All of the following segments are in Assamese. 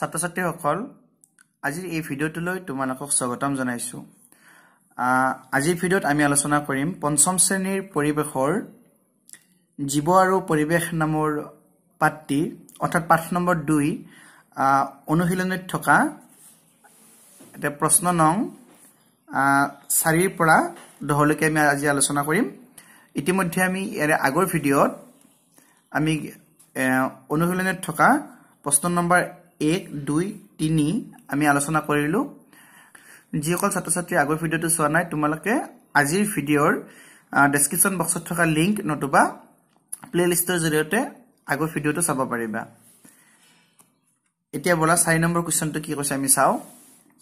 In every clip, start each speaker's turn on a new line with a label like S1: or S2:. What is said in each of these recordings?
S1: ছাত্ৰ ছাত্ৰীসকল আজিৰ এই ভিডিঅ'টোলৈ তোমালোকক স্বাগতম জনাইছোঁ আজিৰ ভিডিঅ'ত আমি আলোচনা কৰিম পঞ্চম শ্ৰেণীৰ পৰিৱেশৰ জীৱ আৰু পৰিৱেশ নামৰ পাতৃ অৰ্থাৎ পাঠ নম্বৰ দুই অনুশীলনীত থকা এতিয়া প্ৰশ্ন নং চাৰিৰ পৰা দহলৈকে আমি আজি আলোচনা কৰিম ইতিমধ্যে আমি ইয়াৰে আগৰ ভিডিঅ'ত আমি অনুশীলনীত থকা প্ৰশ্ন নম্বৰ এক দুই তিনি আমি আলোচনা কৰিলোঁ যিসকল ছাত্ৰ ছাত্ৰীয়ে আগৰ ভিডিঅ'টো চোৱা নাই তোমালোকে আজিৰ ভিডিঅ'ৰ ডেছক্ৰিপশ্যন বক্সত থকা লিংক নতুবা প্লে'লিষ্টৰ জৰিয়তে আগৰ ভিডিঅ'টো চাব পাৰিবা এতিয়া বলা চাৰি নম্বৰ কুৱেশ্যনটো কি কৈছে আমি চাওঁ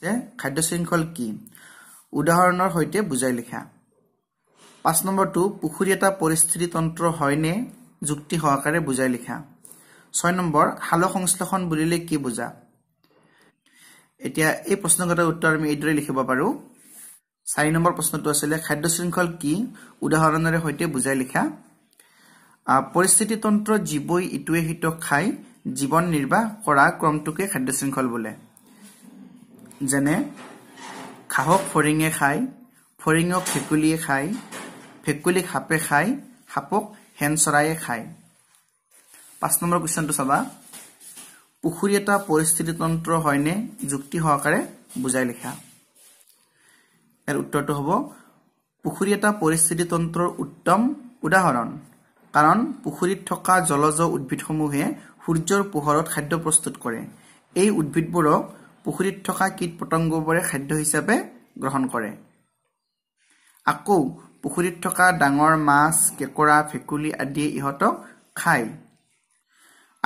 S1: যে খাদ্য শৃংখল কি উদাহৰণৰ সৈতে বুজাই লিখা পাঁচ নম্বৰটো পুখুৰী এটা পৰিস্থিতিতন্ত্ৰ হয়নে যুক্তি সহকাৰে বুজাই লিখা ছয় নম্বৰ সালোক সংশ্লেষণ বুলিলে কি বুজা এতিয়া এই প্ৰশ্নগত উত্তৰ আমি এইদৰে লিখিব পাৰোঁ চাৰি নম্বৰ প্ৰশ্নটো আছিলে খাদ্য শৃংখল কি উদাহৰণৰে সৈতে বুজাই লিখা পৰিস্থিতিতন্ত্ৰ জীৱই ইটোৱে সিটোক খাই জীৱন নিৰ্বাহ কৰা ক্ৰমটোকে খাদ্য শৃংখল বোলে যেনে ঘাঁহক ফৰিঙে খায় ফৰিঙক ভেকুলীয়ে খায় ভেকুলীক সাপে খায় সাপক হেন চৰায়ে খায় পাঁচ নম্বৰ কুৱেশ্যনটো চাবা পুখুৰী এটা পৰিস্থিতিতন্ত্ৰ হয়নে যুক্তি সহকাৰে বুজাই লিখা ইয়াৰ উত্তৰটো হ'ব পুখুৰী এটা পৰিস্থিতি তন্ত্ৰৰ উত্তম উদাহৰণ কাৰণ পুখুৰীত থকা জলজ উদ্ভিদসমূহে সূৰ্যৰ পোহৰত খাদ্য প্ৰস্তুত কৰে এই উদ্ভিদবোৰক পুখুৰীত থকা কীট পতংগবোৰে খাদ্য হিচাপে গ্ৰহণ কৰে আকৌ পুখুৰীত থকা ডাঙৰ মাছ কেঁকৰা ভেকুলী আদিয়ে ইহঁতক খায়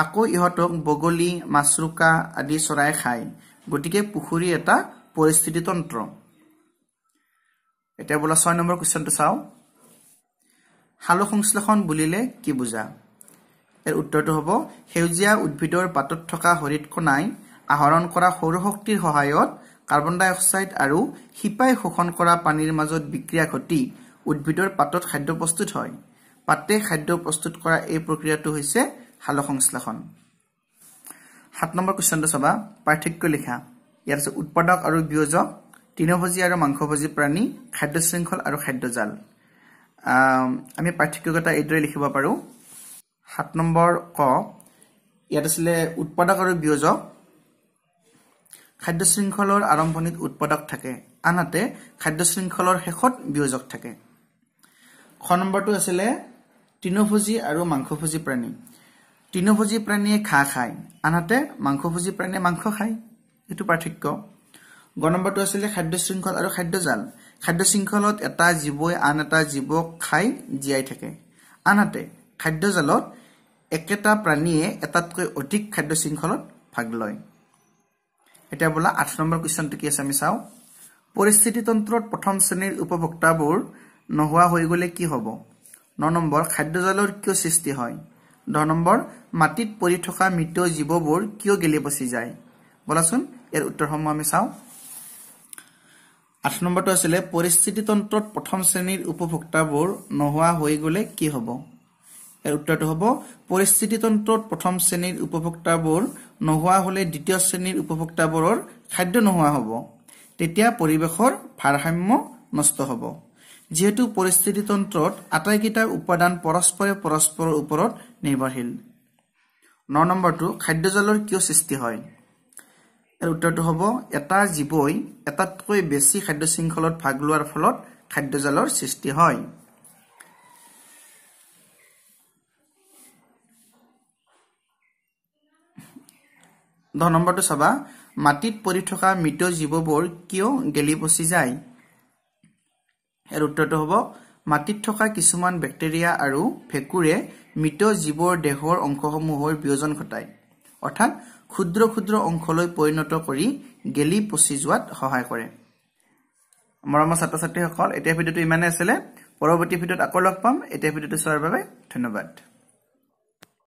S1: আকৌ ইহঁতক বগলী মাছৰোকা আদি চৰাই খায় গতিকে পুখুৰী এটা পৰিস্থিতিতন্ত্ৰ এতিয়া বোলা ছয় নম্বৰ কুৱেশ্যনটো চাওঁ সালো সংশ্লেষণ বুলিলে কি বুজা ইয়াৰ উত্তৰটো হ'ব সেউজীয়া উদ্ভিদৰ পাতত থকা হৰিত কণাই আহৰণ কৰা সৌৰশক্তিৰ সহায়ত কাৰ্বন ডাই অক্সাইড আৰু শিপাই শোষণ কৰা পানীৰ মাজত বিক্ৰিয়া ঘটি উদ্ভিদৰ পাতত খাদ্য প্ৰস্তুত হয় পাতে খাদ্য প্ৰস্তুত কৰা এই প্ৰক্ৰিয়াটো হৈছে সালসংশ্লেষণ সাত নম্বৰ কুৱেশ্যনটো চাবা পাৰ্থক্য লিখা ইয়াত আছে উৎপাদক আৰু বিয়োজক তৃণভোজী আৰু মাংসভোজী প্ৰাণী খাদ্য শৃংখল আৰু খাদ্যজাল আমি পাৰ্থক্যকতা এইদৰে লিখিব পাৰোঁ সাত নম্বৰ ক ইয়াত আছিলে উৎপাদক আৰু বিয়োজক খাদ্য শৃংখলৰ আৰম্ভণিত উৎপাদক থাকে আনহাতে খাদ্য শৃংখলৰ শেষত বিয়োজক থাকে খ নম্বৰটো আছিলে তৃণভোজী আৰু মাংসভোজী প্ৰাণী তৃণভোজী প্ৰাণীয়ে ঘাঁহ খায় আনহাতে মাংসভোজী প্ৰাণীয়ে মাংস খায় এইটো পাৰ্থক্য গ নম্বৰটো আছিলে খাদ্য শৃংখল আৰু খাদ্যজাল খাদ্য শৃংখলত এটা জীৱই আন এটা জীৱক খাই জীয়াই থাকে আনহাতে খাদ্যজালত একেটা প্ৰাণীয়ে এটাতকৈ অধিক খাদ্য শৃংখলত ভাগ লয় এতিয়া বোলা আঠ নম্বৰ কুৱেশ্যনটো কি আছে আমি চাওঁ পৰিস্থিতিতন্ত্ৰত প্ৰথম শ্ৰেণীৰ উপভোক্তাবোৰ নোহোৱা হৈ গ'লে কি হ'ব ন নম্বৰ খাদ্যজালৰ কিয় সৃষ্টি হয় দহ নম্বৰ মাটিত পৰি থকা মৃত জীৱবোৰ কিয় গেলি বচি যায় বলাচোন ইয়াৰ উত্তৰসমূহ আমি চাওঁ আঠ নম্বৰটো আছিলে পৰিস্থিতিতন্ত্ৰত প্ৰথম শ্ৰেণীৰ উপভোক্তাবোৰ নোহোৱা হৈ গ'লে কি হ'ব ইয়াৰ উত্তৰটো হ'ব পৰিস্থিতি তন্ত্ৰত প্ৰথম শ্ৰেণীৰ উপভোক্তাবোৰ নোহোৱা হ'লে দ্বিতীয় শ্ৰেণীৰ উপভোক্তাবোৰৰ খাদ্য নোহোৱা হ'ব তেতিয়া পৰিৱেশৰ ভাৰসাম্য নষ্ট হ'ব যিহেতু পৰিস্থিতিতন্ত্ৰত আটাইকেইটা উপাদান পৰস্পৰে পৰস্পৰৰ ওপৰত নিৰ্ভৰশীল ন নম্বৰটো খাদ্যজালৰ কিয় সৃষ্টি হয় ইয়াৰ উত্তৰটো হ'ব এটা জীৱই এটাতকৈ বেছি খাদ্য শৃংখলত ভাগ লোৱাৰ ফলত খাদ্যজালৰ সৃষ্টি হয় দহ নম্বৰটো চাবা মাটিত পৰি থকা মৃত জীৱবোৰ কিয় গেলি পচি যায় ইয়াৰ উত্তৰটো হ'ব মাটিত থকা কিছুমান বেক্টেৰিয়া আৰু ভেঁকুৰে মৃত জীৱৰ দেহৰ অংশসমূহৰ বিয়োজন ঘটায় অৰ্থাৎ ক্ষুদ্ৰ ক্ষুদ্ৰ অংশলৈ পৰিণত কৰি গেলি পচি যোৱাত সহায় কৰে মৰমৰ ছাত্ৰ ছাত্ৰীসকল এতিয়া ভিডিঅ'টো ইমানেই আছিলে পৰৱৰ্তী ভিডিঅ'ত আকৌ লগ পাম এতিয়া ভিডিঅ'টো চোৱাৰ বাবে ধন্যবাদ